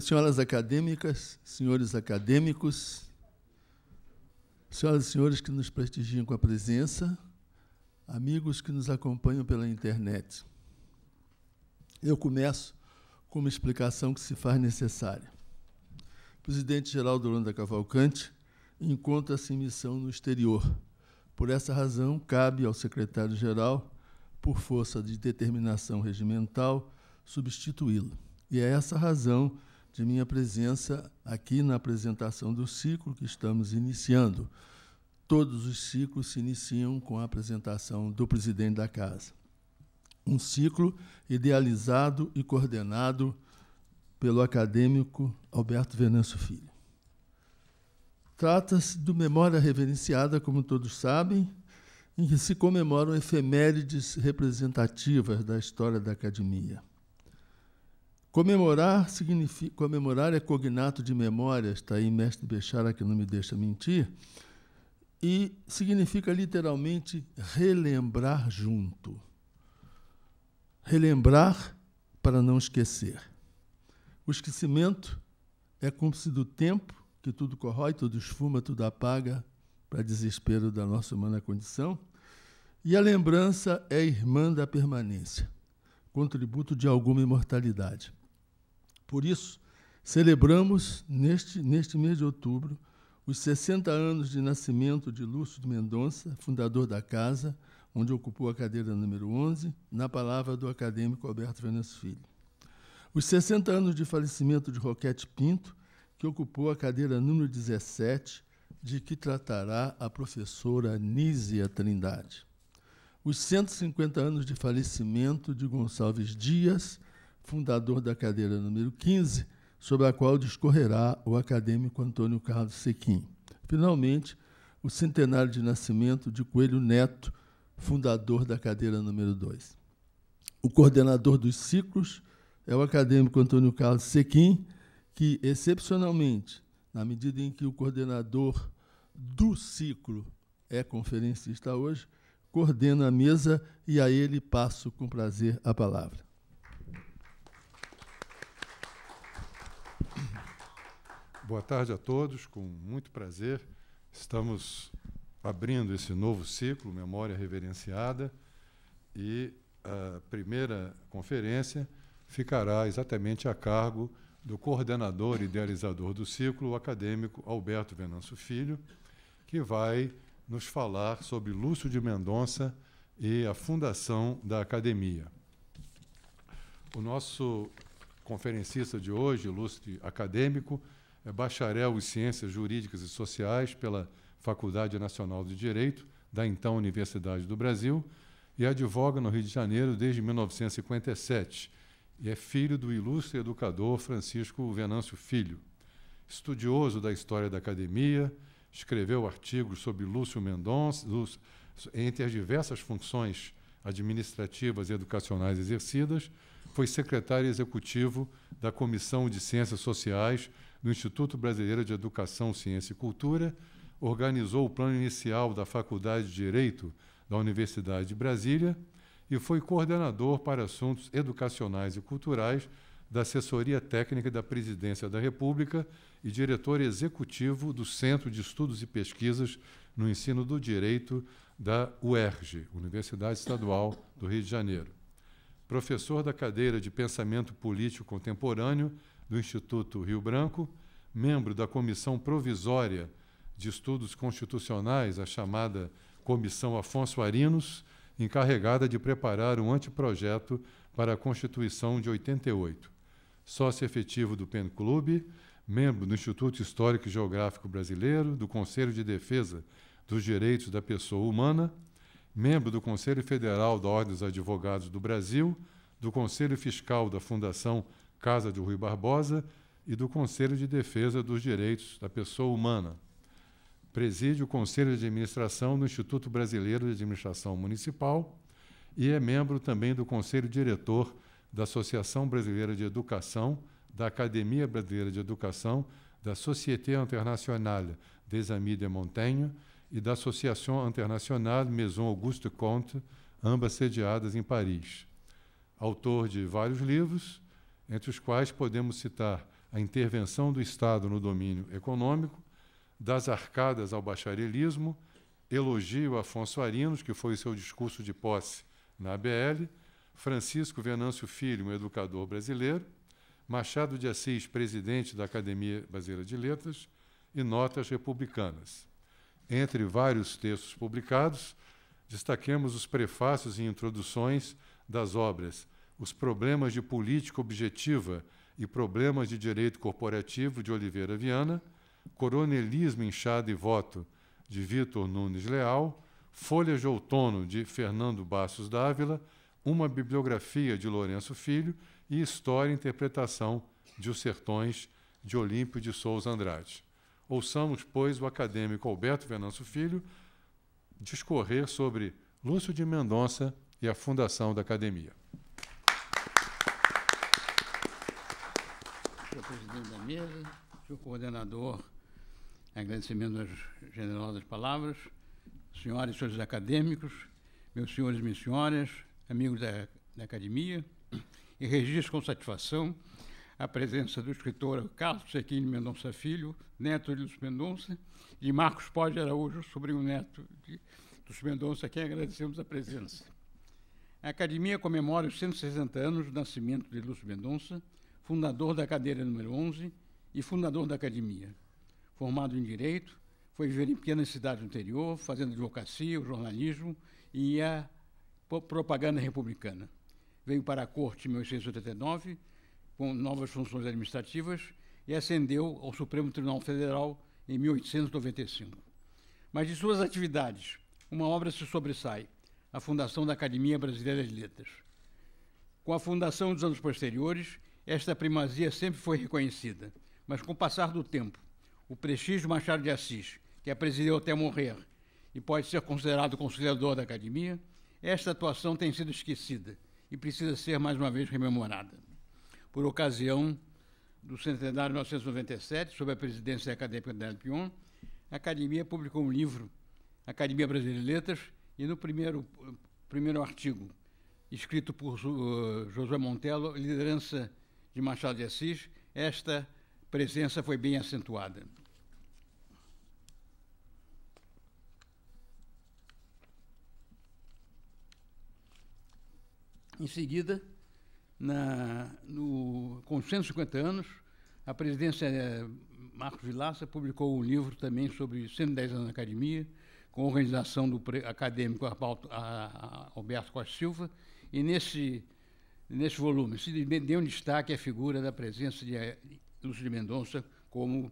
Senhoras acadêmicas, senhores acadêmicos, senhoras e senhores que nos prestigiam com a presença, amigos que nos acompanham pela internet. Eu começo com uma explicação que se faz necessária presidente Geraldo Landa Cavalcante encontra-se em missão no exterior. Por essa razão, cabe ao secretário-geral, por força de determinação regimental, substituí-lo. E é essa razão de minha presença aqui na apresentação do ciclo que estamos iniciando. Todos os ciclos se iniciam com a apresentação do presidente da casa. Um ciclo idealizado e coordenado pelo acadêmico Alberto Venâncio Filho. Trata-se do Memória Reverenciada, como todos sabem, em que se comemoram efemérides representativas da história da academia. Comemorar, significa, comemorar é cognato de memória, está aí mestre Bechara que não me deixa mentir, e significa literalmente relembrar junto. Relembrar para não esquecer. O esquecimento é cúmplice do tempo, que tudo corrói, tudo esfuma, tudo apaga, para desespero da nossa humana condição. E a lembrança é irmã da permanência, contributo de alguma imortalidade. Por isso, celebramos neste, neste mês de outubro os 60 anos de nascimento de Lúcio de Mendonça, fundador da casa, onde ocupou a cadeira número 11, na palavra do acadêmico Alberto Venus Filho. Os 60 anos de falecimento de Roquete Pinto, que ocupou a cadeira número 17, de que tratará a professora Nízia Trindade. Os 150 anos de falecimento de Gonçalves Dias, fundador da cadeira número 15, sobre a qual discorrerá o acadêmico Antônio Carlos Sequim. Finalmente, o centenário de nascimento de Coelho Neto, fundador da cadeira número 2. O coordenador dos ciclos é o acadêmico Antônio Carlos Sequim, que, excepcionalmente, na medida em que o coordenador do ciclo é conferencista hoje, coordena a mesa e a ele passo com prazer a palavra. Boa tarde a todos, com muito prazer. Estamos abrindo esse novo ciclo, Memória Reverenciada, e a primeira conferência ficará exatamente a cargo do coordenador e idealizador do ciclo, o acadêmico Alberto Venâncio Filho, que vai nos falar sobre Lúcio de Mendonça e a fundação da academia. O nosso conferencista de hoje, Lúcio, acadêmico, é bacharel em Ciências Jurídicas e Sociais pela Faculdade Nacional de Direito, da então Universidade do Brasil, e advoga no Rio de Janeiro desde 1957 e é filho do ilustre educador Francisco Venâncio Filho. Estudioso da história da academia, escreveu artigos sobre Lúcio Mendonça, entre as diversas funções administrativas e educacionais exercidas, foi secretário executivo da Comissão de Ciências Sociais do Instituto Brasileiro de Educação, Ciência e Cultura, organizou o plano inicial da Faculdade de Direito da Universidade de Brasília e foi coordenador para assuntos educacionais e culturais da Assessoria Técnica da Presidência da República e diretor executivo do Centro de Estudos e Pesquisas no Ensino do Direito da UERJ, Universidade Estadual do Rio de Janeiro. Professor da cadeira de Pensamento Político Contemporâneo do Instituto Rio Branco, membro da Comissão Provisória de Estudos Constitucionais, a chamada Comissão Afonso Arinos, encarregada de preparar um anteprojeto para a Constituição de 88. Sócio efetivo do PEN Clube, membro do Instituto Histórico e Geográfico Brasileiro, do Conselho de Defesa dos Direitos da Pessoa Humana, membro do Conselho Federal da Ordem dos Advogados do Brasil, do Conselho Fiscal da Fundação Casa de Rui Barbosa e do Conselho de Defesa dos Direitos da Pessoa Humana preside o Conselho de Administração do Instituto Brasileiro de Administração Municipal e é membro também do Conselho Diretor da Associação Brasileira de Educação, da Academia Brasileira de Educação, da Société Internationale des Amis de Montaigne e da Associação Internacional Maison Auguste Comte, ambas sediadas em Paris. Autor de vários livros, entre os quais podemos citar A Intervenção do Estado no Domínio Econômico, das arcadas ao bacharelismo, elogio Afonso Arinos, que foi o seu discurso de posse na ABL, Francisco Venâncio Filho, um educador brasileiro, Machado de Assis, presidente da Academia Brasileira de Letras, e Notas Republicanas. Entre vários textos publicados, destaquemos os prefácios e introduções das obras Os Problemas de Política Objetiva e Problemas de Direito Corporativo de Oliveira Viana, Coronelismo, Inchada e Voto, de Vitor Nunes Leal, Folhas de Outono, de Fernando Bastos Dávila, uma bibliografia de Lourenço Filho e História e Interpretação de Os Sertões, de Olímpio de Souza Andrade. Ouçamos, pois, o acadêmico Alberto Venanço Filho discorrer sobre Lúcio de Mendonça e a fundação da academia. Senhor presidente da mesa, senhor coordenador agradecimento às generosas palavras, senhoras e senhores acadêmicos, meus senhores e minhas senhoras, amigos da, da academia, e registro com satisfação a presença do escritor Carlos Sequini Mendonça Filho, neto de Lúcio Mendonça, e Marcos Pode Araújo, sobrinho neto de Lúcio Mendonça, a quem agradecemos a presença. A Academia comemora os 160 anos do nascimento de Lúcio Mendonça, fundador da cadeira número 11 e fundador da Academia formado em Direito, foi viver em pequenas cidades do interior, fazendo advocacia, jornalismo e a propaganda republicana. Veio para a corte em 1889, com novas funções administrativas, e ascendeu ao Supremo Tribunal Federal em 1895. Mas de suas atividades, uma obra se sobressai, a fundação da Academia Brasileira de Letras. Com a fundação dos anos posteriores, esta primazia sempre foi reconhecida, mas com o passar do tempo o prestígio Machado de Assis, que a é presidiu até morrer e pode ser considerado conciliador da academia, esta atuação tem sido esquecida e precisa ser mais uma vez rememorada. Por ocasião do centenário de 1997, sob a presidência da de da Pion, a Academia publicou um livro, Academia Brasileira de Letras, e no primeiro, primeiro artigo, escrito por uh, eh, Josué Montello, Liderança de Machado de Assis, esta presença foi bem acentuada. Em seguida, na, no, com 150 anos, a presidência eh, Marcos Vilaça publicou um livro também sobre 110 anos da academia, com organização do acadêmico Alberto Costa Silva, e nesse, nesse volume se deu um destaque à figura da presença de eh, Lúcio de Mendonça como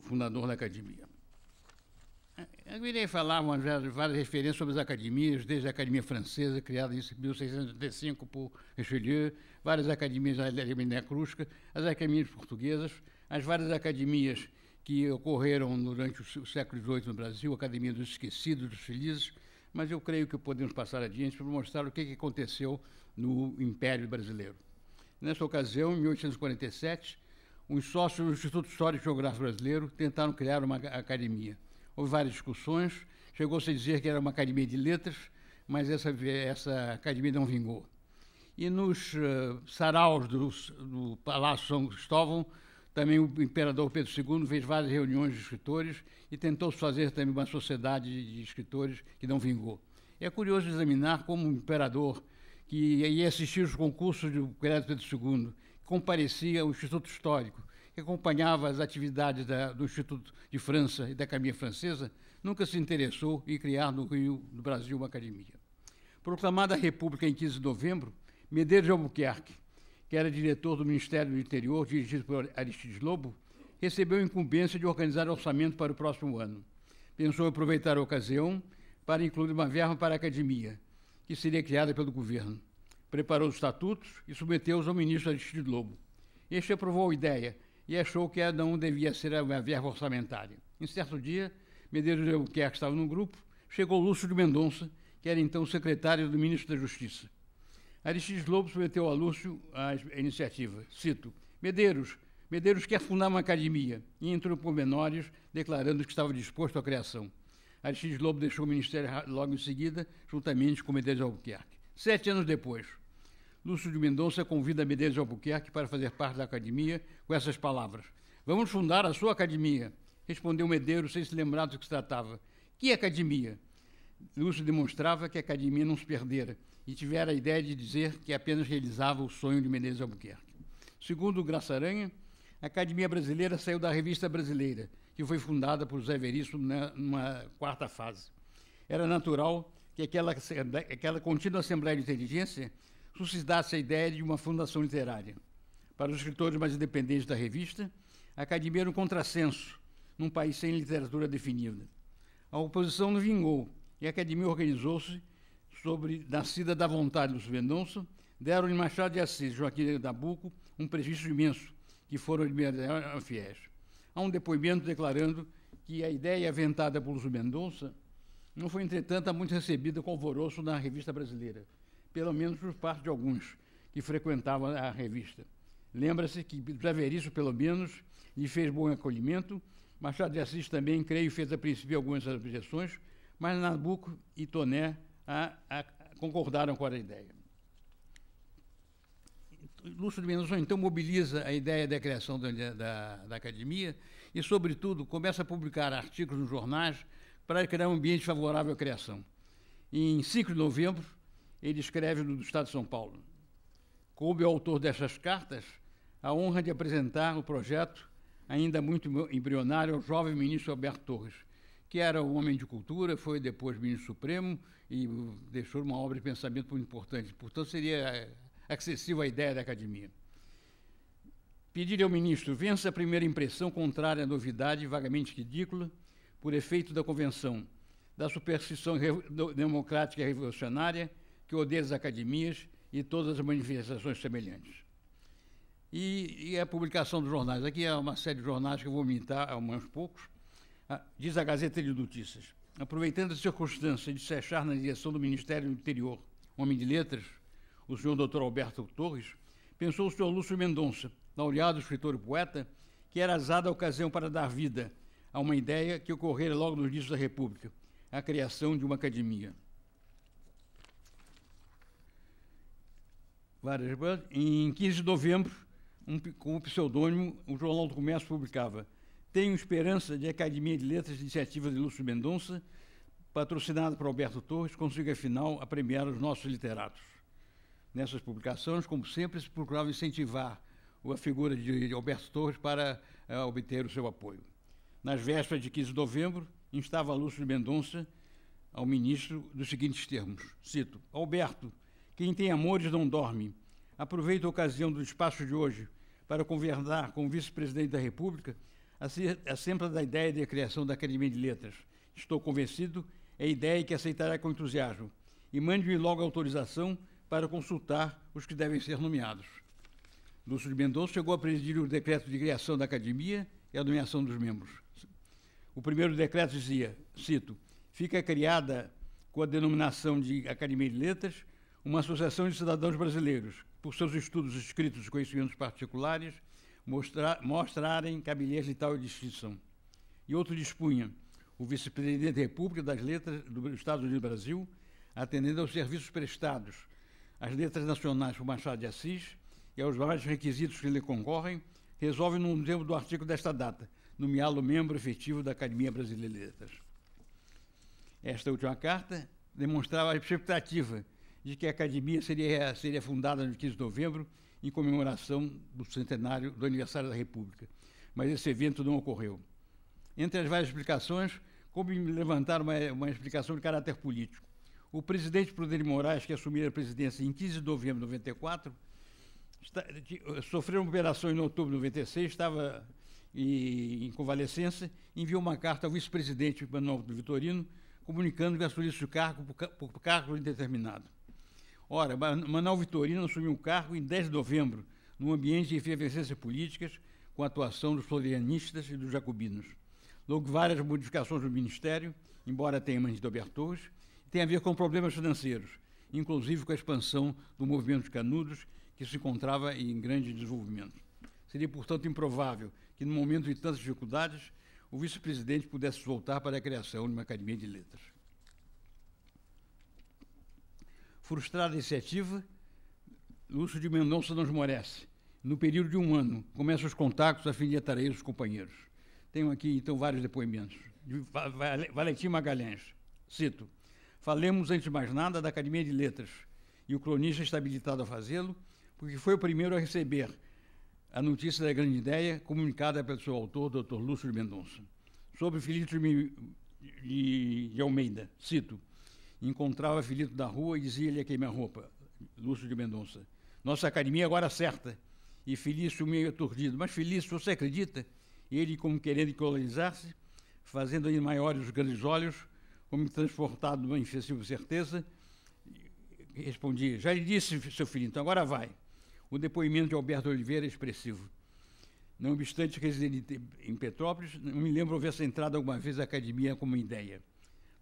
fundador da academia. É, eu irei falar várias referências sobre as academias, desde a Academia Francesa, criada em 1685 por Richelieu, várias academias da Academia Crusca, as academias portuguesas, as várias academias que ocorreram durante o século XVIII no Brasil, a Academia dos Esquecidos, dos Felizes, mas eu creio que podemos passar adiante para mostrar o que, que aconteceu no Império Brasileiro. Nessa ocasião, em 1847, os sócios do Instituto Histórico e Geográfico Brasileiro tentaram criar uma academia. Houve várias discussões, chegou-se a dizer que era uma academia de letras, mas essa, essa academia não vingou. E nos uh, saraus do, do Palácio São Cristóvão, também o imperador Pedro II fez várias reuniões de escritores e tentou se fazer também uma sociedade de escritores que não vingou. É curioso examinar como o imperador, que ia assistir os concursos do Pedro II, comparecia ao Instituto Histórico, que acompanhava as atividades da, do Instituto de França e da Academia Francesa, nunca se interessou em criar no Rio, no Brasil, uma academia. Proclamada a República em 15 de novembro, Medeiros de Albuquerque, que era diretor do Ministério do Interior, dirigido por Aristides Lobo, recebeu a incumbência de organizar orçamento para o próximo ano. Pensou aproveitar a ocasião para incluir uma verba para a academia, que seria criada pelo governo preparou os estatutos e submeteu-os ao ministro Aristides Lobo. Este aprovou a ideia e achou que não devia ser a verba orçamentária. Em certo dia, Medeiros de Albuquerque estava no grupo, chegou Lúcio de Mendonça, que era então secretário do ministro da Justiça. Aristides Lobo submeteu a Lúcio a iniciativa. Cito: Medeiros, Medeiros quer fundar uma academia e entrou por menores, declarando que estava disposto à criação. Aristides Lobo deixou o ministério logo em seguida, juntamente com Medeiros de Albuquerque. Sete anos depois, Lúcio de Mendonça convida Medeiros Albuquerque para fazer parte da academia com essas palavras: Vamos fundar a sua academia. Respondeu Medeiros, sem se lembrar do que se tratava. Que academia? Lúcio demonstrava que a academia não se perdera e tivera a ideia de dizer que apenas realizava o sonho de Menezes Albuquerque. Segundo Graça Aranha, a Academia Brasileira saiu da Revista Brasileira, que foi fundada por José Veríssimo numa quarta fase. Era natural que aquela, aquela contínua Assembleia de Inteligência suscitasse a ideia de uma fundação literária. Para os escritores mais independentes da revista, a academia era um contrassenso num país sem literatura definida. A oposição não vingou e a academia organizou-se sobre Nascida da Vontade dos Mendonça, deram-lhe Machado de Assis, Joaquim Nabuco, um prejuízo imenso, que foram fiéis. Há um depoimento declarando que a ideia aventada por Lúcio Mendonça não foi, entretanto, muito recebida com alvoroço na revista brasileira, pelo menos por parte de alguns que frequentavam a revista. Lembra-se que Javerício, pelo menos, lhe fez bom acolhimento, Machado de Assis também, creio, fez a princípio algumas objeções, mas Nabucco e Toné a, a, concordaram com a ideia. Lúcio de Mendonça, então, mobiliza a ideia da criação da, da, da academia e, sobretudo, começa a publicar artigos nos jornais para criar um ambiente favorável à criação. E, em 5 de novembro, ele escreve do Estado de São Paulo. Coube ao autor dessas cartas a honra de apresentar o projeto, ainda muito embrionário, ao jovem ministro Alberto Torres, que era um homem de cultura, foi depois ministro supremo e deixou uma obra de pensamento muito importante. Portanto, seria eh, acessível à ideia da academia. Pedir ao ministro, vença a primeira impressão contrária à novidade vagamente ridícula por efeito da Convenção, da superstição democrática e revolucionária que odeia as academias e todas as manifestações semelhantes. E, e a publicação dos jornais. Aqui é uma série de jornais que eu vou mintar mais poucos. Ah, diz a Gazeta de Notícias. Aproveitando a circunstância de se achar na direção do Ministério do Interior homem de letras, o senhor Dr. Alberto Torres, pensou o senhor Lúcio Mendonça, laureado escritor e poeta, que era azada a ocasião para dar vida a uma ideia que ocorrera logo nos dias da República, a criação de uma academia. Em 15 de novembro, um, com o pseudônimo, o Jornal do Comércio publicava Tenho esperança de a Academia de Letras de Iniciativa de Lúcio Mendonça, patrocinada por Alberto Torres, consiga afinal a premiar os nossos literatos. Nessas publicações, como sempre, se procurava incentivar a figura de Alberto Torres para uh, obter o seu apoio nas vésperas de 15 de novembro, instava Lúcio de Mendonça ao ministro dos seguintes termos: cito, Alberto, quem tem amores não dorme. Aproveito a ocasião do espaço de hoje para conversar com o vice-presidente da República acerca da ideia de criação da Academia de Letras. Estou convencido, é ideia que aceitará com entusiasmo. E mande-me logo a autorização para consultar os que devem ser nomeados. Lúcio de Mendonça chegou a presidir o decreto de criação da Academia e a nomeação dos membros. O primeiro decreto dizia, cito, fica criada com a denominação de Academia de Letras uma associação de cidadãos brasileiros, por seus estudos escritos e conhecimentos particulares, mostrar, mostrarem cabilhas de tal distinção. E outro dispunha, o vice-presidente da República das Letras do Estado do Brasil, atendendo aos serviços prestados às letras nacionais por Machado de Assis e aos vários requisitos que lhe concorrem, resolve, no termo do artigo desta data, nomeá-lo membro efetivo da Academia Brasileira de Letras. Esta última carta demonstrava a expectativa de que a Academia seria, seria fundada no 15 de novembro, em comemoração do centenário do aniversário da República. Mas esse evento não ocorreu. Entre as várias explicações, como me levantar uma, uma explicação de caráter político. O presidente Prudente Moraes, que assumiu a presidência em 15 de novembro de 94, está, de, sofreu operações em outubro de 96, estava e, em convalescença, enviou uma carta ao vice-presidente Manuel Vitorino, comunicando que assumiu o cargo por, por cargo indeterminado. Ora, Manuel Vitorino assumiu o cargo em 10 de novembro, num ambiente de efervescência políticas, com a atuação dos florianistas e dos jacobinos. Logo, várias modificações no Ministério, embora tenha mantido aberturas, tem a ver com problemas financeiros, inclusive com a expansão do movimento de Canudos, que se encontrava em grande desenvolvimento. Seria, portanto, improvável que, no momento de tantas dificuldades, o vice-presidente pudesse voltar para a criação de uma academia de letras. Frustrada a iniciativa, Lúcio de Mendonça morece. No período de um ano, começa os contatos a fim de atrair os companheiros. Tenho aqui, então, vários depoimentos. De Valentim Magalhães, cito, falemos, antes de mais nada, da Academia de Letras, e o cronista está habilitado a fazê-lo, porque foi o primeiro a receber a notícia da grande ideia comunicada pelo seu autor, Dr. Lúcio de Mendonça. Sobre Felipe de, de Almeida, cito, encontrava Felipe da rua e dizia-lhe a queima-roupa, Lúcio de Mendonça, nossa academia agora certa. E Felício meio aturdido. Mas Felício, você acredita? Ele, como querendo colonizar-se, fazendo ainda maiores os grandes olhos, como transportado numa infecível certeza, respondia, já lhe disse, seu filho, então agora vai. O depoimento de Alberto Oliveira é expressivo. Não obstante residente em Petrópolis, não me lembro haver entrada alguma vez à academia como ideia.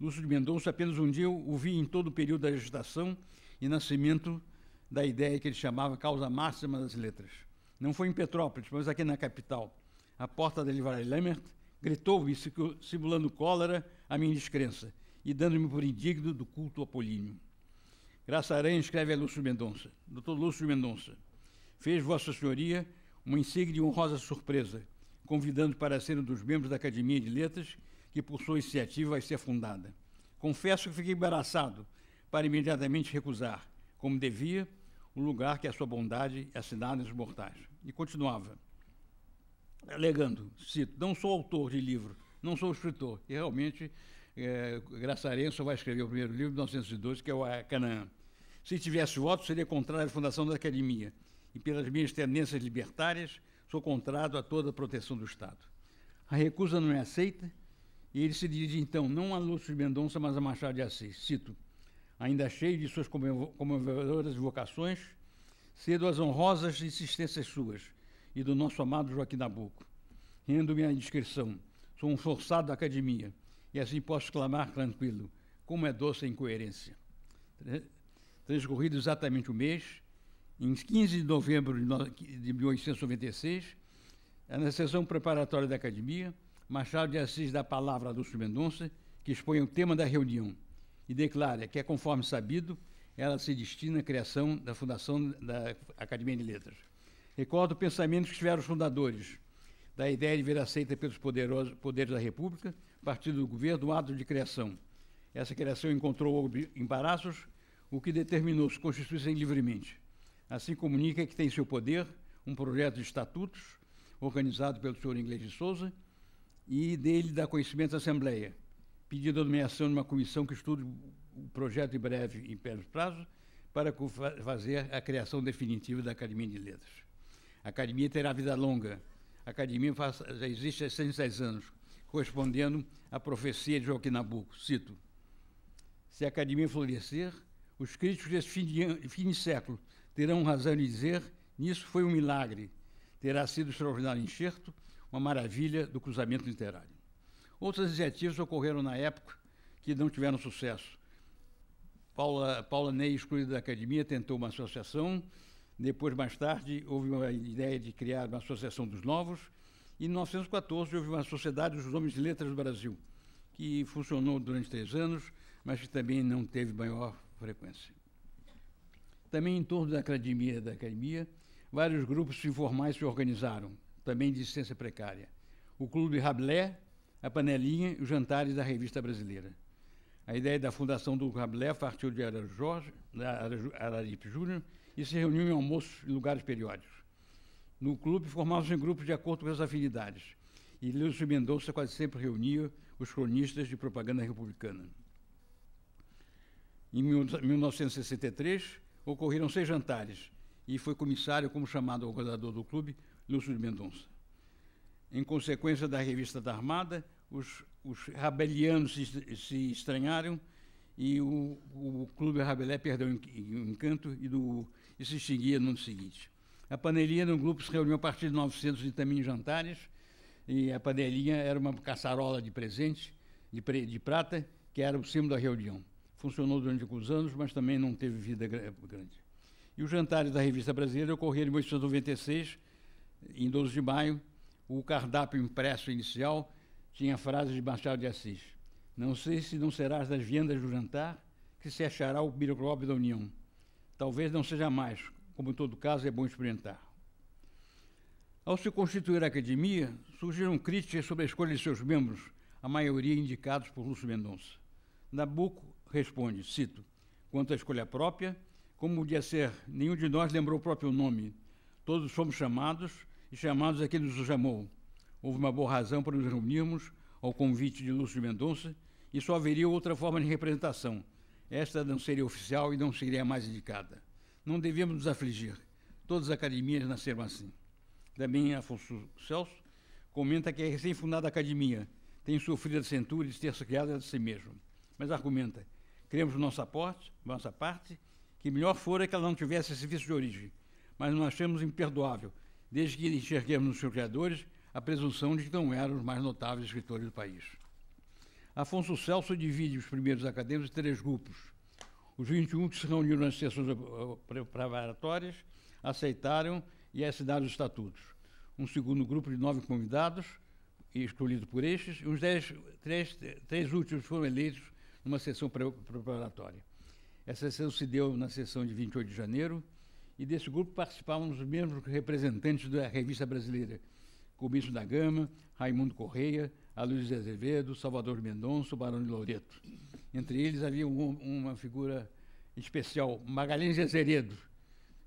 Lúcio de Mendonça, apenas um dia o vi em todo o período da gestação e nascimento da ideia que ele chamava causa máxima das letras. Não foi em Petrópolis, mas aqui na capital. A porta da livraria Lemmert gritou-me, simulando cólera, a minha descrença e dando-me por indigno do culto apolíneo. Graça Aranha escreve a Lúcio Mendonça. Doutor Lúcio Mendonça fez Vossa Senhoria uma insigne e honrosa surpresa, convidando para ser um dos membros da Academia de Letras, que por sua iniciativa vai ser fundada. Confesso que fiquei embaraçado para imediatamente recusar, como devia, o lugar que a sua bondade é assinada nos mortais. E continuava, alegando, cito, não sou autor de livro, não sou escritor, e realmente é, Graçarena só vai escrever o primeiro livro, de 1912, que é o Canaã. Se tivesse voto, seria contrário à fundação da academia e pelas minhas tendências libertárias, sou contrário a toda a proteção do Estado. A recusa não é aceita e ele se dirige então não a Lúcio de Mendonça, mas a Machado de Assis. Cito: ainda cheio de suas comovedoras vocações, cedo às honrosas insistências suas e do nosso amado Joaquim Nabuco. Rendo-me à descrição, sou um forçado da academia e assim posso clamar tranquilo, como é doce a incoerência. Transcorrido exatamente o mês, em 15 de novembro de 1896, é na sessão preparatória da Academia, Machado de Assis dá a palavra a Dulce Mendonça, que expõe o tema da reunião e declara que, é conforme sabido, ela se destina à criação da Fundação da Academia de Letras. Recordo pensamentos que tiveram os fundadores da ideia de ver aceita pelos poderosos, poderes da República, partido do governo, um ato de criação. Essa criação encontrou embaraços, o que determinou-se constituir livremente. Assim comunica que tem em seu poder um projeto de estatutos organizado pelo senhor Inglês de Souza e dele dá conhecimento à Assembleia, pedindo a nomeação de uma comissão que estude o projeto em breve, em breve prazo, para fazer a criação definitiva da Academia de Letras. A Academia terá vida longa. A Academia já existe há 106 anos, correspondendo à profecia de Joaquim Nabuco. Cito: Se a Academia florescer, os críticos desse fim de, fim de século terão razão em dizer: nisso foi um milagre. Terá sido extraordinário extraordinário enxerto, uma maravilha do cruzamento literário. Outras iniciativas ocorreram na época que não tiveram sucesso. Paula, Paula Ney, excluída da academia, tentou uma associação. Depois, mais tarde, houve uma ideia de criar uma associação dos novos. E em 1914 houve uma Sociedade dos Homens de Letras do Brasil, que funcionou durante três anos, mas que também não teve maior frequência. Também em torno da academia, da academia, vários grupos informais se organizaram, também de existência precária. O Clube Rablé, a Panelinha e os jantares da Revista Brasileira. A ideia da fundação do Rablé partiu de Araripe Júnior e se reuniu em almoços em lugares periódicos. No clube, formavam-se em grupos de acordo com as afinidades. E Lúcio Mendonça quase sempre reunia os cronistas de propaganda republicana. Em 1963, ocorreram seis jantares e foi comissário, como chamado o goleador do clube, Lúcio de Mendonça. Em consequência da revista da Armada, os, os rabelianos se, se estranharam e o, o clube Rabelé perdeu o encanto e, do, e se extinguia no ano seguinte. A panelinha no grupo se reuniu a partir de 900 e também jantares, e a panelinha era uma caçarola de presente, de, de prata, que era o símbolo da reunião funcionou durante alguns anos, mas também não teve vida grande. E os jantares da Revista Brasileira ocorreram em 1896, em 12 de maio. O cardápio impresso inicial tinha frases de Machado de Assis. Não sei se não serás das viandas do jantar que se achará o biroclóbio da União. Talvez não seja mais, como em todo caso é bom experimentar. Ao se constituir a academia, surgiram críticas sobre a escolha de seus membros, a maioria indicados por Lúcio Mendonça. Nabuco responde, cito, quanto à escolha própria, como podia ser, nenhum de nós lembrou o próprio nome. Todos fomos chamados e chamados é que nos chamou. Houve uma boa razão para nos reunirmos ao convite de Lúcio de Mendonça e só haveria outra forma de representação. Esta não seria oficial e não seria mais indicada. Não devíamos nos afligir. Todas as academias nasceram assim. Também Afonso Celso comenta que é a recém-fundada academia tem sofrido a centúria de ter se criado a si mesmo mas argumenta. Cremos no nosso aporte, nossa parte, que melhor fora é que ela não tivesse esse vício de origem, mas não achamos imperdoável, desde que enxerguemos nos seus criadores a presunção de que não eram os mais notáveis escritores do país. Afonso Celso divide os primeiros acadêmicos em três grupos. Os 21 que se reuniram nas sessões preparatórias aceitaram e assinaram os estatutos. Um segundo grupo de nove convidados, escolhido por estes, e os dez, três, três últimos foram eleitos numa sessão preparatória. Essa sessão se deu na sessão de 28 de janeiro e desse grupo participavam os mesmos representantes da revista brasileira, Comício da Gama, Raimundo Correia, Aloysio Azevedo, Salvador Mendonça, Barão de Loreto. Entre eles havia um, uma figura especial, Magalhães Azeredo,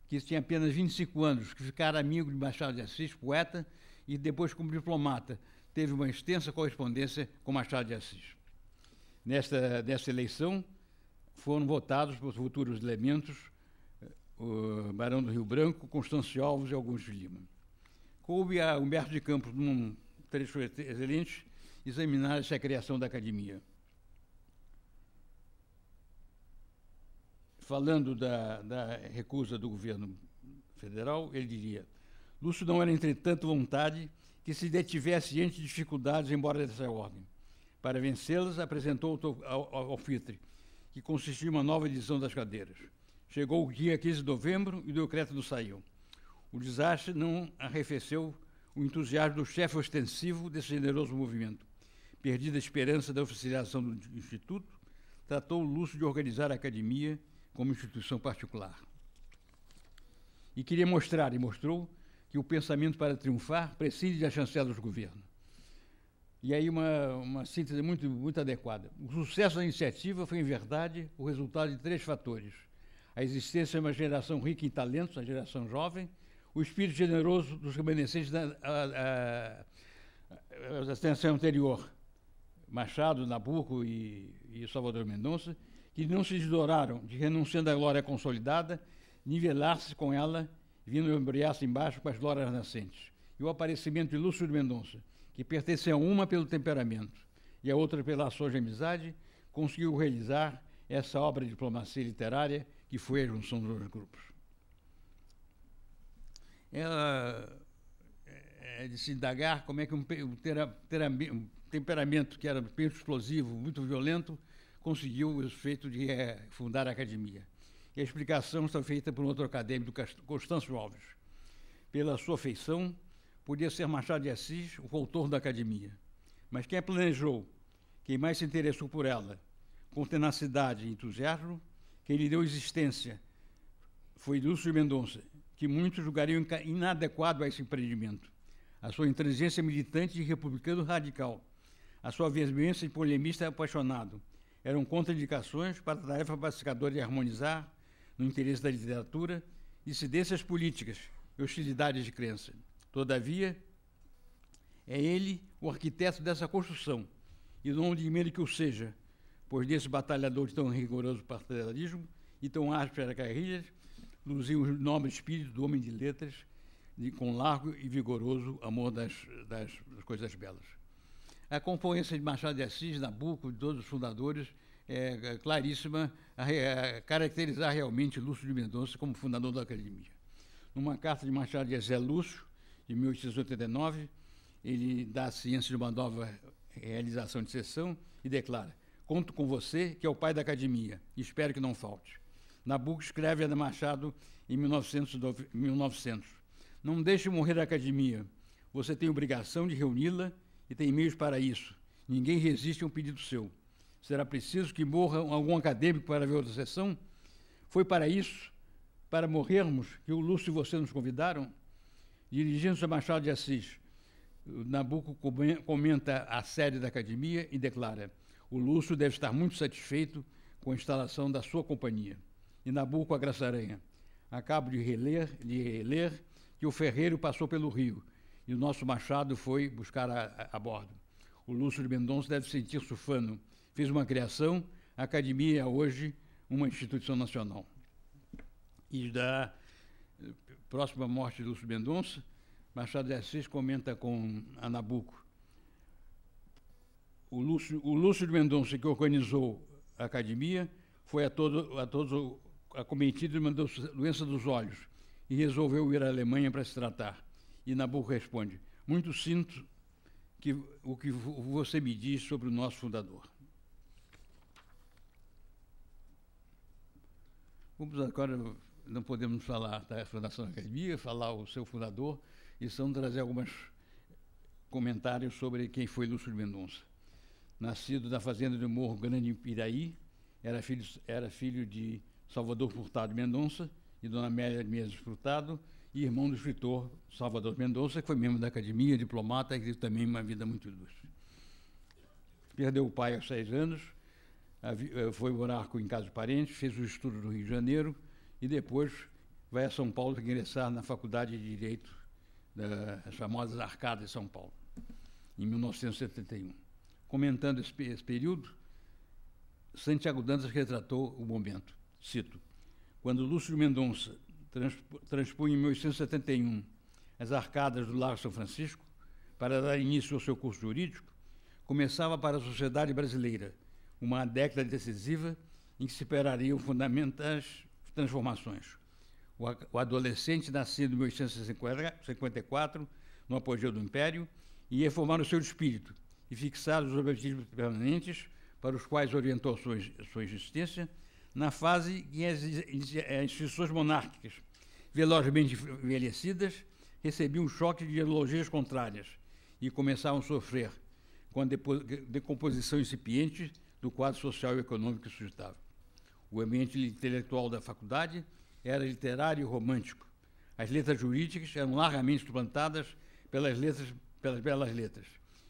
que tinha apenas 25 anos, que ficara amigo de Machado de Assis, poeta, e depois como diplomata. Teve uma extensa correspondência com Machado de Assis nesta, nesta eleição foram votados pelos futuros elementos eh, o Barão do Rio Branco, Constancio Alves e Augusto Lima. Coube a Humberto de Campos, num trecho excelente, examinar essa criação da academia. Falando da, da recusa do governo federal, ele diria: Lúcio não era, entretanto, vontade que se detivesse ante dificuldades, embora dessa ordem para vencê-las, apresentou ao alfitre, que consistia em uma nova edição das cadeiras. Chegou o dia 15 de novembro e o decreto não saiu. O desastre não arrefeceu o entusiasmo do chefe ostensivo desse generoso movimento. Perdida a esperança da oficialização do Instituto, tratou o luxo de organizar a academia como instituição particular. E queria mostrar, e mostrou, que o pensamento para triunfar prescinde da chancela dos governos. E aí uma, uma síntese muito, muito adequada. O sucesso da iniciativa foi, em verdade, o resultado de três fatores. A existência de uma geração rica em talentos, a geração jovem, o espírito generoso dos remanescentes da, a, a, da ascensão anterior, Machado, Nabuco e, e Salvador Mendonça, que não se desdoraram de renunciando à glória consolidada, nivelar-se com ela, vindo embrear-se embaixo com as glórias nascentes. E o aparecimento de Lúcio de Mendonça, que pertencia a uma pelo temperamento e a outra pela ação de amizade, conseguiu realizar essa obra de diplomacia literária que foi a junção dos dois grupos. Ela é, é de se indagar como é que um, um temperamento que era muito explosivo, muito violento, conseguiu o efeito de é, fundar a academia. E a explicação está feita por um outro acadêmico, Constâncio Alves, pela sua feição podia ser Machado de Assis, o autor da academia. Mas quem a planejou, quem mais se interessou por ela, com tenacidade e entusiasmo, quem lhe deu existência, foi Lúcio Mendonça, que muitos julgariam inadequado a esse empreendimento. A sua inteligência militante e republicano radical, a sua veemência de polemista apaixonado, eram contraindicações para a tarefa pacificadora de harmonizar, no interesse da literatura, dissidências políticas e hostilidades de crença. Todavia, é ele o arquiteto dessa construção, e não admiro que o seja, pois desse batalhador de tão rigoroso partidarismo e tão áspera carrilhas, luziu o nobre espírito do homem de letras, de, com largo e vigoroso amor das, das, das coisas belas. A componência de Machado de Assis, Nabuco, de todos os fundadores, é, é claríssima a, a caracterizar realmente Lúcio de Mendonça como fundador da academia. Numa carta de Machado de Zé Lúcio, de 1889, ele dá ciência de uma nova realização de sessão e declara: Conto com você, que é o pai da academia, espero que não falte. Nabucco escreve a Machado em 1900, 1900. Não deixe morrer a academia. Você tem obrigação de reuni-la e tem meios para isso. Ninguém resiste a um pedido seu. Será preciso que morra algum acadêmico para ver outra sessão? Foi para isso, para morrermos, que o Lúcio e você nos convidaram? Dirigindo-se a Machado de Assis, Nabucco comenta a sede da academia e declara: o Lúcio deve estar muito satisfeito com a instalação da sua companhia. E Nabucco a Graça Aranha: Acabo de reler, de reler que o ferreiro passou pelo rio e o nosso Machado foi buscar a, a bordo. O Lúcio de Mendonça deve sentir sufano. Fez uma criação, a academia é hoje uma instituição nacional. E da Próxima morte de Lúcio Mendonça, Machado de Assis comenta com Anabuco. O Lúcio, o Lúcio de Mendonça, que organizou a academia, foi a, todo, a todos acometido de uma doença dos olhos e resolveu ir à Alemanha para se tratar. E Nabucco responde: Muito sinto que, o que você me diz sobre o nosso fundador. Vamos agora não podemos falar da tá? Fundação Academia, falar o seu fundador, e são trazer alguns comentários sobre quem foi Lúcio de Mendonça. Nascido na fazenda do Morro Grande em Piraí, era filho, era filho de Salvador Furtado Mendonça e Dona Amélia Mendes Furtado, e irmão do escritor Salvador Mendonça, que foi membro da academia, diplomata e teve também uma vida muito ilustre. Perdeu o pai aos seis anos, eh, foi morar com em casa de parentes, fez o estudo no Rio de Janeiro, e depois vai a São Paulo ingressar na Faculdade de Direito, das as famosas Arcadas de São Paulo, em 1971. Comentando esse, esse período, Santiago Dantas retratou o momento. Cito: Quando Lúcio Mendonça transpunha em 1871 as arcadas do Largo São Francisco para dar início ao seu curso jurídico, começava para a sociedade brasileira uma década decisiva em que se operariam fundamentais transformações. O adolescente nascido em 1854, no apogeu do Império, e formar o seu espírito e fixar os objetivos permanentes para os quais orientou sua, sua existência na fase em que as instituições monárquicas, velozmente envelhecidas, recebiam um choque de ideologias contrárias e começavam a sofrer com a decomposição incipiente do quadro social e econômico que sustentava. O ambiente intelectual da faculdade era literário e romântico. As letras jurídicas eram largamente suplantadas pelas letras, pelas belas letras.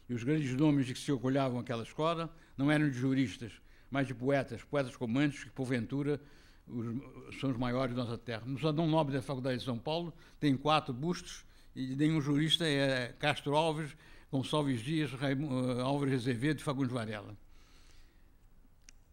E os grandes nomes de que se orgulhavam aquela escola não eram de juristas, mas de poetas, poetas românticos que, porventura, os, são os maiores da nossa terra. No Salão Nobre da Faculdade de São Paulo tem quatro bustos e nenhum jurista é Castro Alves, Gonçalves Dias, Raimundo, eh, Álvares Azevedo e Fagundes Varela.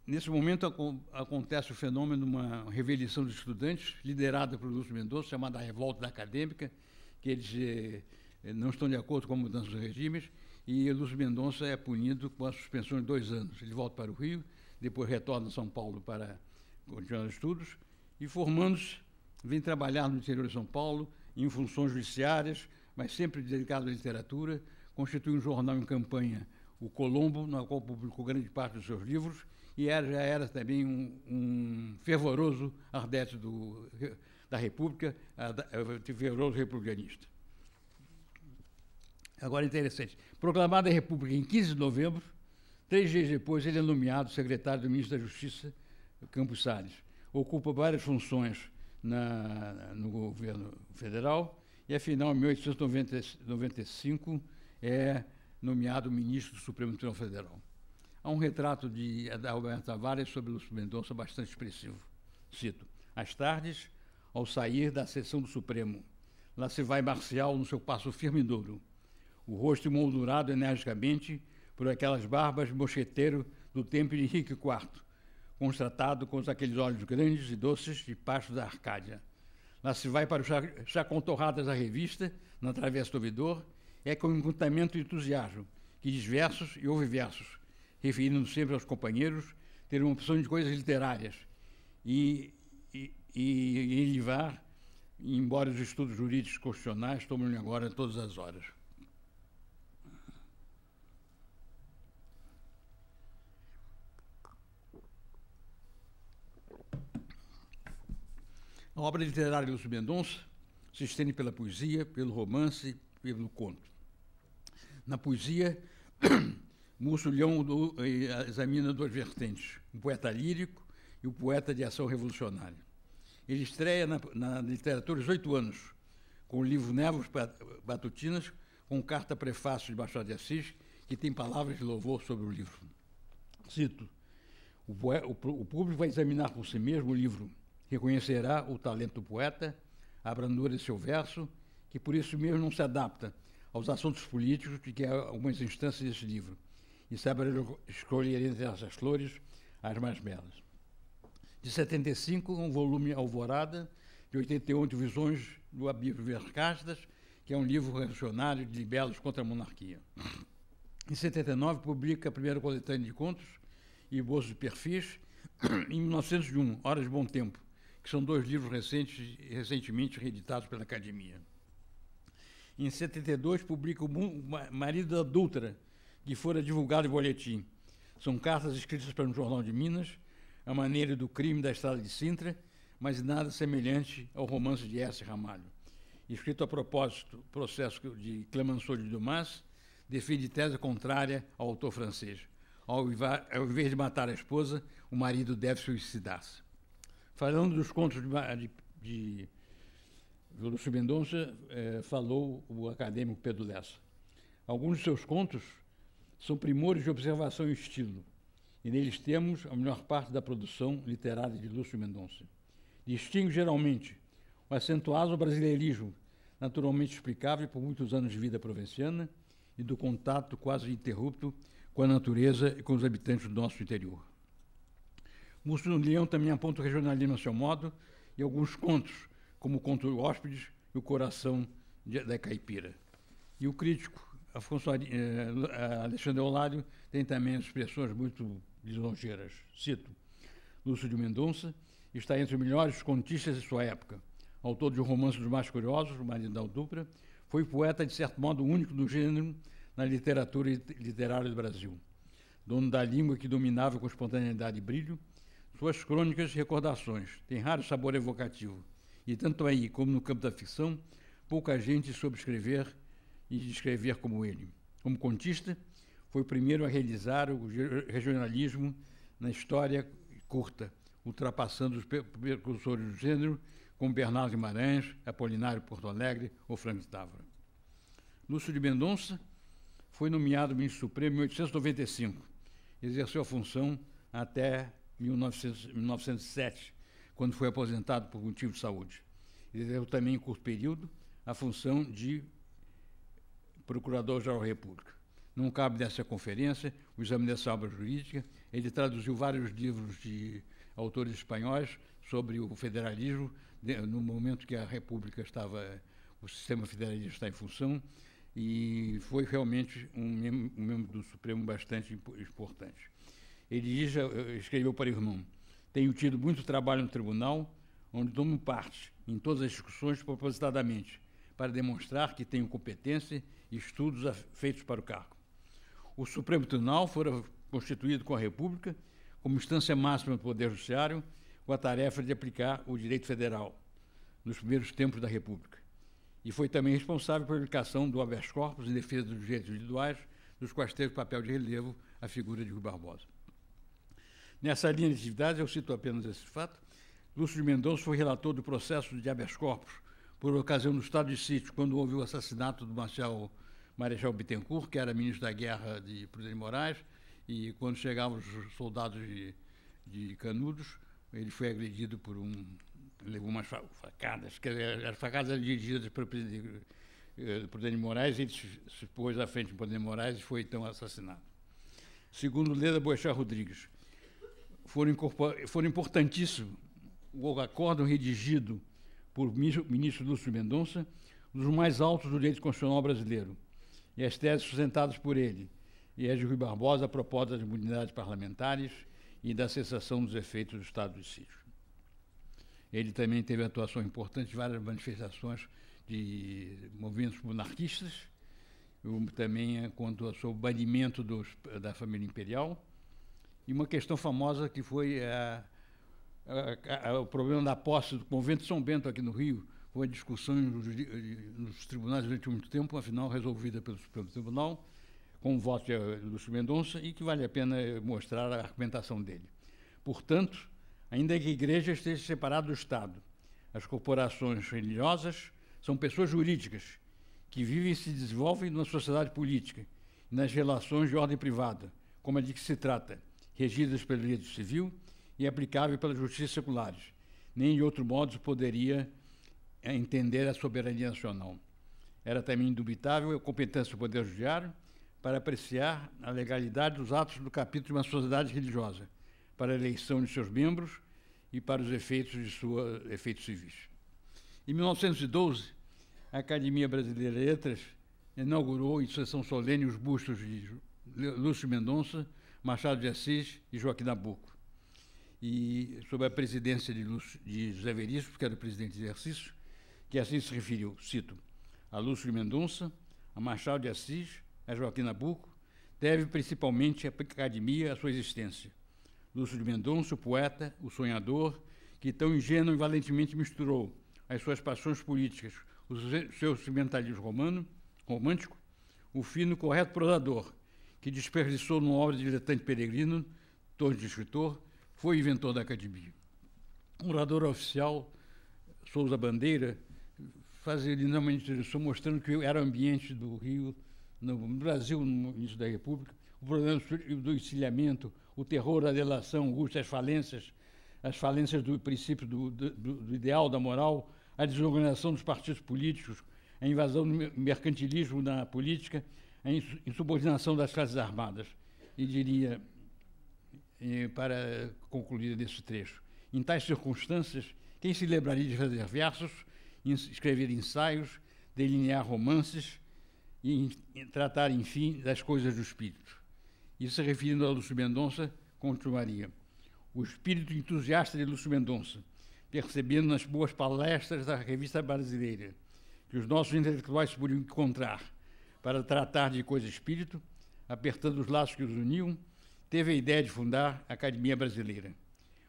Nesse momento acontece o fenômeno de uma rebelião dos estudantes, liderada por Lúcio Mendonça, chamada Revolta Acadêmica, que eles eh, não estão de acordo com a mudança dos regimes, e Lúcio Mendonça é punido com a suspensão de dois anos. Ele volta para o Rio, depois retorna a São Paulo para continuar os estudos, e formando-se, vem trabalhar no interior de São Paulo, em funções judiciárias, mas sempre dedicado à literatura, constitui um jornal em campanha, o Colombo, na qual publicou grande parte dos seus livros, e era, já era também um, um fervoroso ardete do, da República, a, eh, fervoroso republicanista. Agora interessante. Proclamada a República em 15 de novembro, três dias depois ele é nomeado secretário do Ministro da Justiça, Campos Salles. Ocupa várias funções na, no governo federal e, afinal, em 1895, é nomeado ministro do Supremo Tribunal Federal. Há um retrato de Alberto Tavares sobre Lúcio Mendonça bastante expressivo. Cito: Às tardes, ao sair da sessão do Supremo, lá se vai Marcial no seu passo firme e duro, o rosto moldurado energicamente por aquelas barbas mosqueteiro do tempo de Henrique IV, constatado com aqueles olhos grandes e doces de pasto da Arcádia. Lá se vai para o Chacontorradas da revista, na Travessa do Ouvidor, é com encantamento e entusiasmo, que diz versos e ouve versos, referindo sempre aos companheiros, ter uma opção de coisas literárias e, e, e levar embora os estudos jurídicos constitucionais tomem agora todas as horas. A obra literária de Lúcio Mendonça se estende pela poesia, pelo romance, pelo conto. Na poesia, Mussulhão eh, examina duas vertentes, o poeta lírico e o poeta de ação revolucionária. Ele estreia na, na literatura aos oito anos, com o livro Névoas Batutinas, com carta prefácio de Machado de Assis, que tem palavras de louvor sobre o livro. Cito: o, poeta, o, o público vai examinar por si mesmo o livro, reconhecerá o talento do poeta, a brandura de seu verso, que por isso mesmo não se adapta aos assuntos políticos de que há algumas instâncias desse livro e saberam escolher entre essas flores as mais belas. De 75, um volume Alvorada, de 81 Visões do Abílio Vercastas, que é um livro revolucionário de libelos contra a monarquia. Em 79, publica a primeira coletânea de contos e bolsos de perfis. em 1901, Horas de Bom Tempo, que são dois livros recentes, recentemente reeditados pela Academia. Em 72, publica O Marido da Dutra, que fora divulgado em boletim. São cartas escritas pelo Jornal de Minas, a maneira do crime da estrada de Sintra, mas nada semelhante ao romance de S. Ramalho. Escrito a propósito, processo de Clemenceau de Dumas, defende tese contrária ao autor francês. Ao, ao invés de matar a esposa, o marido deve suicidar-se. Falando dos contos de, de, de Lúcio Mendonça, eh, falou o acadêmico Pedro Lessa. Alguns de seus contos são primores de observação e estilo, e neles temos a melhor parte da produção literária de Lúcio Mendonça. Distingue geralmente o acentuado brasileirismo, naturalmente explicável por muitos anos de vida provinciana e do contato quase interrupto com a natureza e com os habitantes do nosso interior. Múcio Leão também aponta o regionalismo a seu modo e alguns contos, como o conto Hóspedes e o Coração de, da Caipira. E o crítico, Afonso Ari, eh, Alexandre Eulário tem também expressões muito lisonjeiras. Cito: Lúcio de Mendonça está entre os melhores contistas de sua época. Autor de um romance dos mais curiosos, da Dupra, foi poeta, de certo modo, único do gênero na literatura literária do Brasil. Dono da língua que dominava com espontaneidade e brilho, suas crônicas e recordações têm raro sabor evocativo. E tanto aí como no campo da ficção, pouca gente soube escrever e se escrever como ele. Como contista, foi o primeiro a realizar o regionalismo na história curta, ultrapassando os precursores do gênero, como Bernardo Guimarães, Apolinário Porto Alegre ou Franco Távora. Lúcio de Mendonça foi nomeado ministro supremo em 1895. Exerceu a função até 1907, quando foi aposentado por motivo de saúde. Exerceu também em curto período a função de Procurador-Geral da República. Não cabe nessa conferência o exame dessa obra jurídica. Ele traduziu vários livros de autores espanhóis sobre o federalismo, no momento que a República estava, o sistema federalista está em função, e foi realmente um membro, um membro do Supremo bastante importante. Ele diz, eh, escreveu para o irmão, tenho tido muito trabalho no tribunal, onde tomo parte em todas as discussões propositadamente, para demonstrar que tenho competência e estudos feitos para o cargo. O Supremo Tribunal fora constituído com a República como instância máxima do Poder Judiciário com a tarefa de aplicar o direito federal nos primeiros tempos da República. E foi também responsável pela aplicação do habeas corpus em defesa dos direitos individuais, dos quais teve papel de relevo a figura de Rui Barbosa. Nessa linha de atividades, eu cito apenas esse fato, Lúcio de Mendonça foi relator do processo de habeas corpus por ocasião do estado de sítio, quando houve o assassinato do Marcial Marechal Bittencourt, que era ministro da Guerra de Prudente Moraes, e quando chegavam os soldados de, de Canudos, ele foi agredido por um. levou umas facadas, que as facadas eram dirigidas para o presidente, eh, Prudente Moraes, ele se pôs à frente do Prudente Moraes e foi então assassinado. Segundo Leda Boixá Rodrigues, foram, foram importantíssimos o acordo redigido por ministro Lúcio Mendonça, um dos mais altos do direito constitucional brasileiro, e as teses sustentadas por ele, e as de Rui Barbosa a propósito das imunidades parlamentares e da cessação dos efeitos do estado de sítio. Ele também teve atuação importante em várias manifestações de movimentos monarquistas, também quanto eh, ao banimento dos, da família imperial, e uma questão famosa que foi a é, é, é, o problema da posse do convento São Bento aqui no Rio foi discussão eh, nos tribunais durante muito tempo, afinal resolvida pelo Supremo Tribunal, com o voto de Lúcio eh, Mendonça, e que vale a pena eh, mostrar a argumentação dele. Portanto, ainda que a igreja esteja separada do Estado, as corporações religiosas são pessoas jurídicas que vivem e se desenvolvem na sociedade política e nas relações de ordem privada, como a de que se trata, regidas pelo direito civil e aplicável pela justiça seculares. Nem de outro modo poderia eh, entender a soberania nacional. Era também indubitável a competência do Poder Judiciário para apreciar a legalidade dos atos do capítulo de uma sociedade religiosa, para a eleição de seus membros e para os efeitos de sua efeitos civis. Em 1912, a Academia Brasileira de Letras inaugurou em sessão solene os bustos de Lúcio Mendonça, Machado de Assis e Joaquim Nabuco e sob a presidência de, Lúcio, de José Veríssimo, que era o presidente de exercício, que assim se referiu, cito, a Lúcio de Mendonça, a Machado de Assis, a Joaquim Nabuco, deve principalmente à academia a sua existência. Lúcio de Mendonça, o poeta, o sonhador, que tão ingênuo e valentemente misturou as suas paixões políticas, o seu sentimentalismo romano, romântico, o fino e correto prosador, que desperdiçou numa obra de diletante peregrino, torno de escritor, foi inventor da academia. um orador oficial, Souza Bandeira, faz uma introdução mostrando que era o ambiente do Rio, no Brasil, no início da República, o problema do encilhamento, o terror a delação, angústia, as falências, as falências do princípio do, do, do ideal, da moral, a desorganização dos partidos políticos, a invasão do mercantilismo na política, a insubordinação das classes armadas. E diria eh, para concluir nesse trecho. Em tais circunstâncias, quem se lembraria de fazer versos, escrever ensaios, delinear romances e, tratar, enfim, das coisas do espírito? Isso referindo a Lúcio Mendonça, continuaria. O espírito entusiasta de Lúcio Mendonça, percebendo nas boas palestras da revista brasileira que os nossos intelectuais se podiam encontrar para tratar de coisa espírito, apertando os laços que os uniam, teve a ideia de fundar a Academia Brasileira.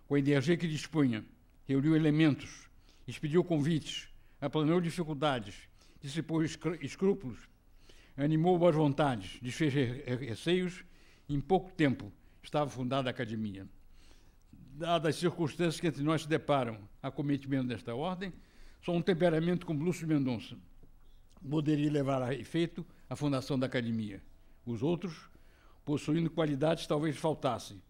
Com a energia que dispunha, reuniu elementos, expediu convites, aplanou dificuldades, dissipou escrúpulos, animou boas vontades, desfez receios e, em pouco tempo, estava fundada a Academia. Dadas as circunstâncias que entre nós se deparam, cometimento desta ordem, só um temperamento como Lúcio Mendonça poderia levar a efeito a fundação da Academia. Os outros possuindo qualidades talvez faltassem,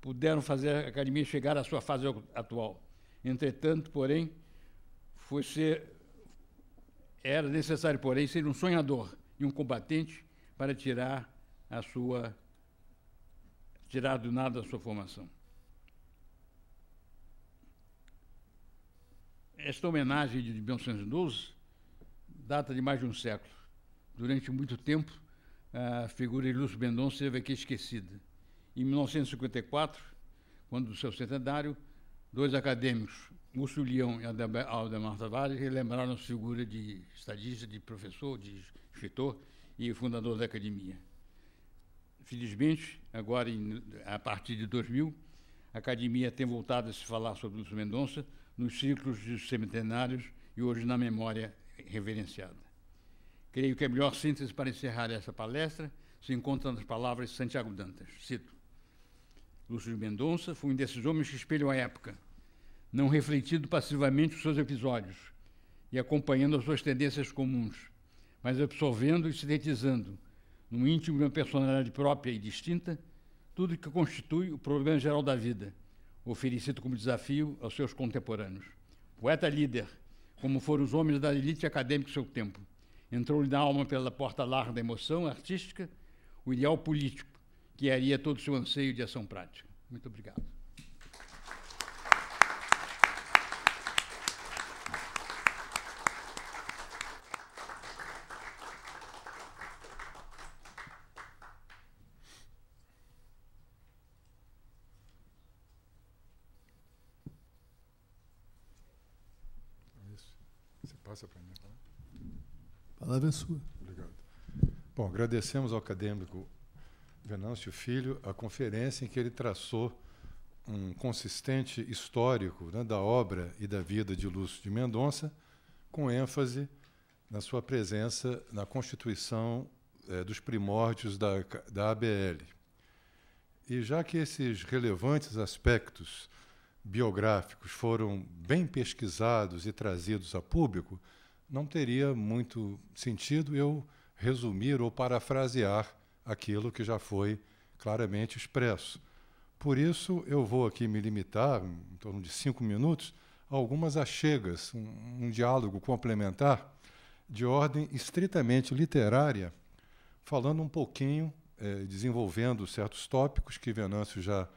puderam fazer a academia chegar à sua fase atual. Entretanto, porém, foi ser, era necessário, porém, ser um sonhador e um combatente para tirar a sua tirar do nada a sua formação. Esta homenagem de 1912 data de mais de um século. Durante muito tempo, a figura de Lúcio Mendonça esteve aqui esquecida. Em 1954, quando do seu centenário, dois acadêmicos, Lúcio Leão e Aldemar Tavares, relembraram a figura de estadista, de professor, de escritor e fundador da academia. Felizmente, agora, em, a partir de 2000, a academia tem voltado a se falar sobre Lúcio Mendonça nos ciclos dos centenários e hoje na memória reverenciada. Creio que a melhor síntese para encerrar essa palestra se encontra nas palavras de Santiago Dantas. Cito: Lúcio de Mendonça foi um desses homens que espelham a época, não refletindo passivamente os seus episódios e acompanhando as suas tendências comuns, mas absorvendo e sintetizando, no íntimo de uma personalidade própria e distinta, tudo que constitui o problema geral da vida, oferecido como desafio aos seus contemporâneos. Poeta líder, como foram os homens da elite acadêmica do seu tempo Entrou-lhe na alma pela porta larga da emoção artística o ideal político, que guiaria todo o seu anseio de ação prática. Muito obrigado. Palavra é sua. Obrigado. Bom, agradecemos ao acadêmico Venâncio Filho a conferência em que ele traçou um consistente histórico né, da obra e da vida de Lúcio de Mendonça, com ênfase na sua presença na constituição é, dos primórdios da, da ABL. E já que esses relevantes aspectos biográficos foram bem pesquisados e trazidos a público, não teria muito sentido eu resumir ou parafrasear aquilo que já foi claramente expresso. Por isso, eu vou aqui me limitar, em torno de cinco minutos, a algumas achegas, um, um diálogo complementar de ordem estritamente literária, falando um pouquinho, eh, desenvolvendo certos tópicos que Venâncio já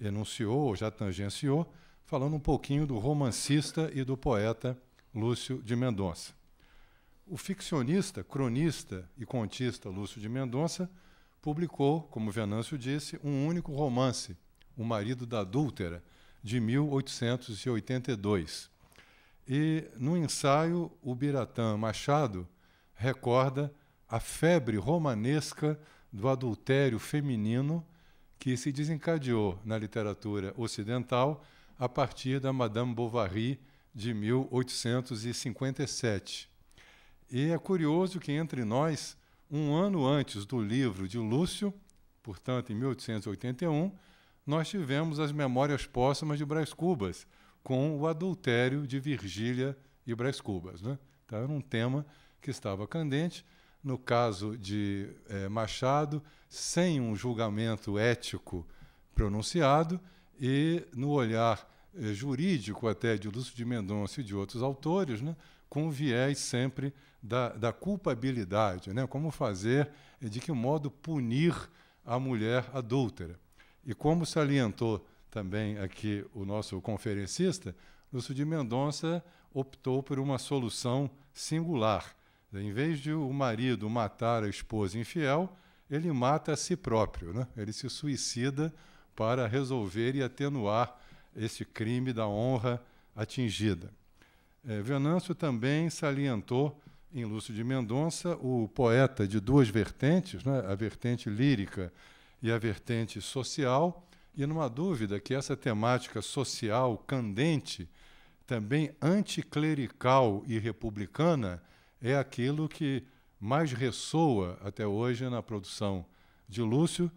enunciou, já tangenciou, falando um pouquinho do romancista e do poeta Lúcio de Mendonça. O ficcionista, cronista e contista Lúcio de Mendonça publicou, como Venâncio disse, um único romance, O Marido da Adúltera, de 1882. E, no ensaio, o Biratã Machado recorda a febre romanesca do adultério feminino que se desencadeou na literatura ocidental a partir da Madame Bovary de 1857. E é curioso que entre nós, um ano antes do livro de Lúcio, portanto em 1881, nós tivemos as Memórias Póstumas de Brás Cubas, com o adultério de Virgília e Brás Cubas. Né? Então era um tema que estava candente. No caso de eh, Machado, sem um julgamento ético pronunciado, e no olhar eh, jurídico até de Lúcio de Mendonça e de outros autores, né, com viés sempre da, da culpabilidade, né? como fazer, eh, de que modo punir a mulher adúltera. E como salientou também aqui o nosso conferencista, Lúcio de Mendonça optou por uma solução singular. Em vez de o marido matar a esposa infiel, ele mata a si próprio, né? ele se suicida para resolver e atenuar esse crime da honra atingida. É, Venâncio também salientou em Lúcio de Mendonça o poeta de duas vertentes, né, a vertente lírica e a vertente social, e não há dúvida que essa temática social candente, também anticlerical e republicana, é aquilo que mais ressoa até hoje na produção de Lúcio,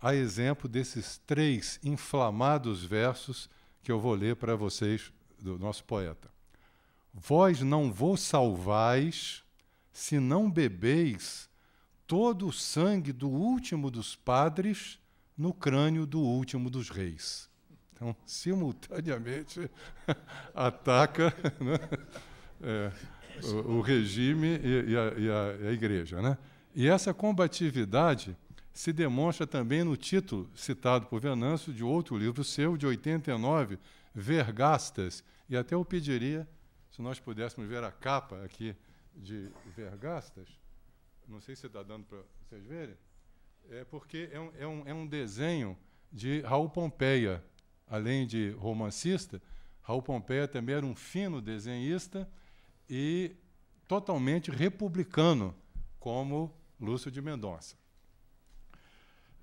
a exemplo desses três inflamados versos que eu vou ler para vocês do nosso poeta. Vós não vos salvais se não bebeis todo o sangue do último dos padres no crânio do último dos reis. Então, simultaneamente, ataca né? é, o, o, regime e, e, a, e, a, e, a, igreja. Né? E essa combatividade se demonstra também no título citado por Venâncio de outro livro seu, de 89, Vergastas, e até eu pediria se nós pudéssemos ver a capa aqui de Vergastas, não sei se está dando para vocês verem, é porque é um, é, um, é um desenho de Raul Pompeia. Além de romancista, Raul Pompeia também era um fino desenhista e totalmente republicano, como Lúcio de Mendonça.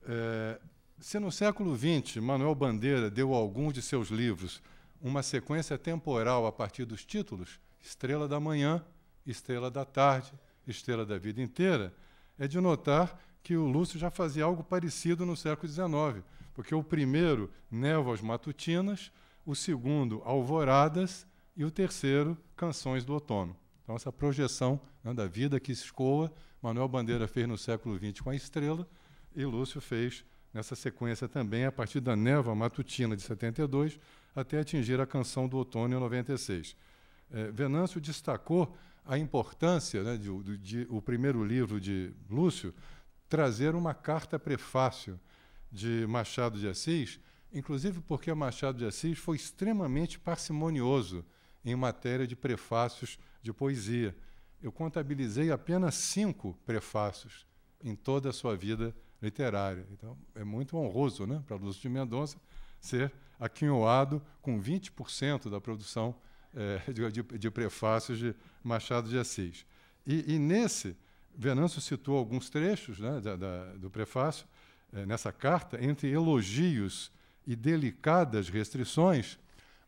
É, se no século XX Manuel Bandeira deu alguns de seus livros uma sequência temporal a partir dos títulos, Estrela da Manhã, Estrela da Tarde, Estrela da Vida Inteira, é de notar que o Lúcio já fazia algo parecido no século XIX, porque o primeiro, Névoas Matutinas, o segundo, Alvoradas, e o terceiro, Canções do Outono. Então, essa projeção né, da vida que se escoa, Manuel Bandeira fez no século XX com a estrela, e Lúcio fez nessa sequência também, a partir da névoa matutina de 72, até atingir a canção do outono em 96. É, Venâncio destacou a importância né, de, de, de, o primeiro livro de Lúcio trazer uma carta prefácio de Machado de Assis, inclusive porque Machado de Assis foi extremamente parcimonioso em matéria de prefácios de poesia. Eu contabilizei apenas cinco prefácios em toda a sua vida literária. Então, é muito honroso né, para Lúcio de Mendonça ser aquinhoado com 20% da produção é, de, de, de, prefácios de Machado de Assis. E, e nesse, Venâncio citou alguns trechos né, da, da, do prefácio, é, nessa carta, entre elogios e delicadas restrições,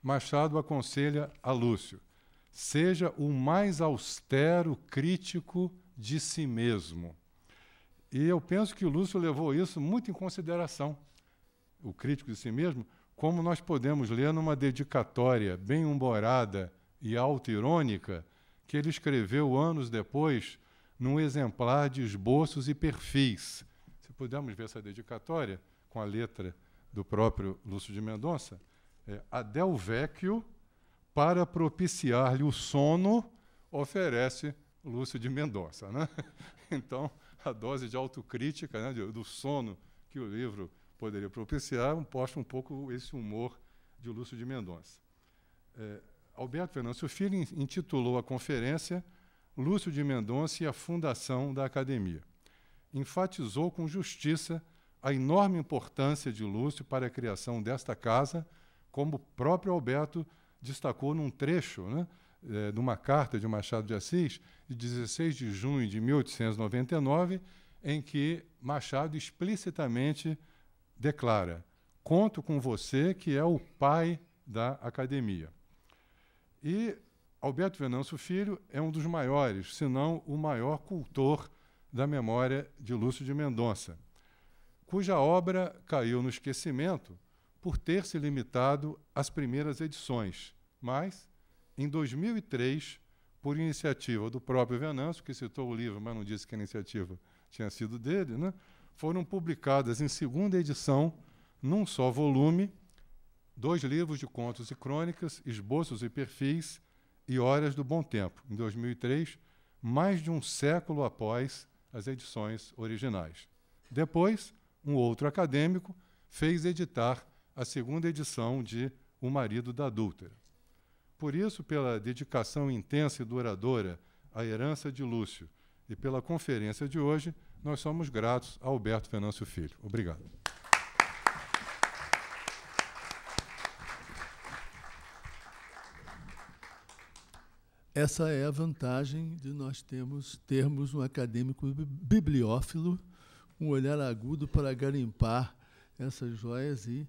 Machado aconselha a Lúcio: seja o mais austero crítico de si mesmo. E eu penso que o Lúcio levou isso muito em consideração. O crítico de si mesmo, como nós podemos ler numa dedicatória bem humorada e autoirônica que ele escreveu anos depois num exemplar de esboços e perfis. Se pudermos ver essa dedicatória com a letra do próprio Lúcio de Mendonça, é Adel Vecchio, para propiciar-lhe o sono, oferece Lúcio de Mendonça. Né? Então, a dose de autocrítica né, do sono que o livro poderia propiciar, um posto um pouco esse humor de Lúcio de Mendonça. É, Alberto o Filho intitulou a conferência Lúcio de Mendonça e a Fundação da Academia. Enfatizou com justiça a enorme importância de Lúcio para a criação desta casa, como o próprio Alberto destacou num trecho né, é, de uma carta de Machado de Assis, de 16 de junho de 1899, em que Machado explicitamente declara: Conto com você, que é o pai da academia. E Alberto Venâncio Filho é um dos maiores, se não o maior cultor da memória de Lúcio de Mendonça, cuja obra caiu no esquecimento por ter se limitado às primeiras edições. Mas, em 2003, por iniciativa do próprio Venâncio, que citou o livro, mas não disse que a iniciativa tinha sido dele, né? foram publicadas em segunda edição, num só volume, dois livros de contos e crônicas, esboços e perfis e Horas do Bom Tempo, em 2003, mais de um século após as edições originais. Depois, um outro acadêmico fez editar a segunda edição de O Marido da Adúltera. Por isso, pela dedicação intensa e duradoura à herança de Lúcio e pela conferência de hoje. Nós somos gratos a Alberto Venâncio Filho. Obrigado. Essa é a vantagem de nós termos, termos um acadêmico bibliófilo, um olhar agudo para garimpar essas joias e,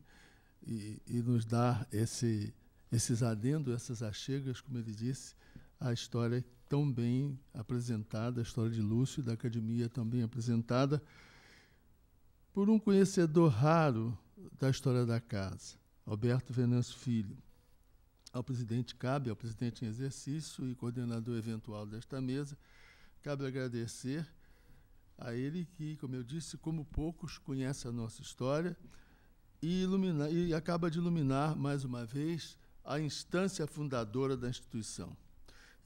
e, e nos dar esse, esses adendos, essas achegas, como ele disse, à história tão bem apresentada, a história de Lúcio da academia também apresentada, por um conhecedor raro da história da casa, Alberto Venâncio Filho. Ao presidente cabe, ao presidente em exercício e coordenador eventual desta mesa, cabe agradecer a ele que, como eu disse, como poucos conhece a nossa história e, ilumina, e acaba de iluminar mais uma vez a instância fundadora da instituição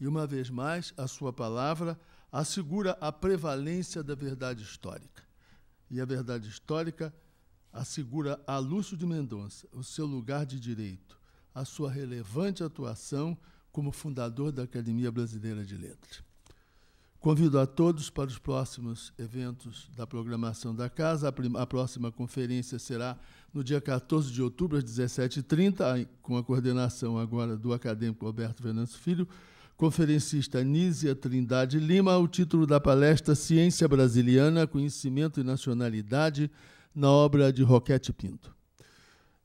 e uma vez mais, a sua palavra assegura a prevalência da verdade histórica. E a verdade histórica assegura a Lúcio de Mendonça o seu lugar de direito, a sua relevante atuação como fundador da Academia Brasileira de Letras. Convido a todos para os próximos eventos da programação da casa. A, a próxima conferência será no dia 14 de outubro, às 17h30, com a coordenação agora do acadêmico Alberto Venâncio Filho conferencista Nízia Trindade Lima, o título da palestra Ciência Brasiliana, Conhecimento e Nacionalidade, na obra de Roquete Pinto.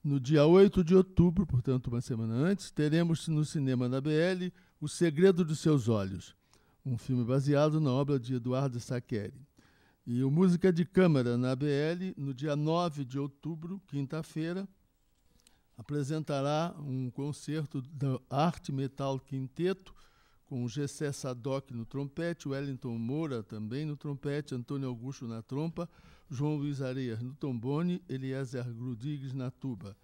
No dia 8 de outubro, portanto, uma semana antes, teremos no cinema da BL O Segredo dos Seus Olhos, um filme baseado na obra de Eduardo Saqueri. E o Música de Câmara na BL, no dia 9 de outubro, quinta-feira, apresentará um concerto da Arte Metal Quinteto, com o Gessé Sadoc no trompete, Wellington Moura também no trompete, Antônio Augusto na trompa, João Luiz Areias no trombone, Eliezer Grudigues na tuba.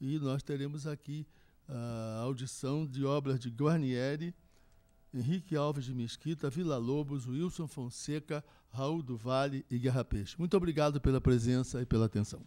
E nós teremos aqui ah, a audição de obras de Guarnieri, Henrique Alves de Mesquita, Vila Lobos, Wilson Fonseca, Raul do Vale e Guerra Peixe. Muito obrigado pela presença e pela atenção.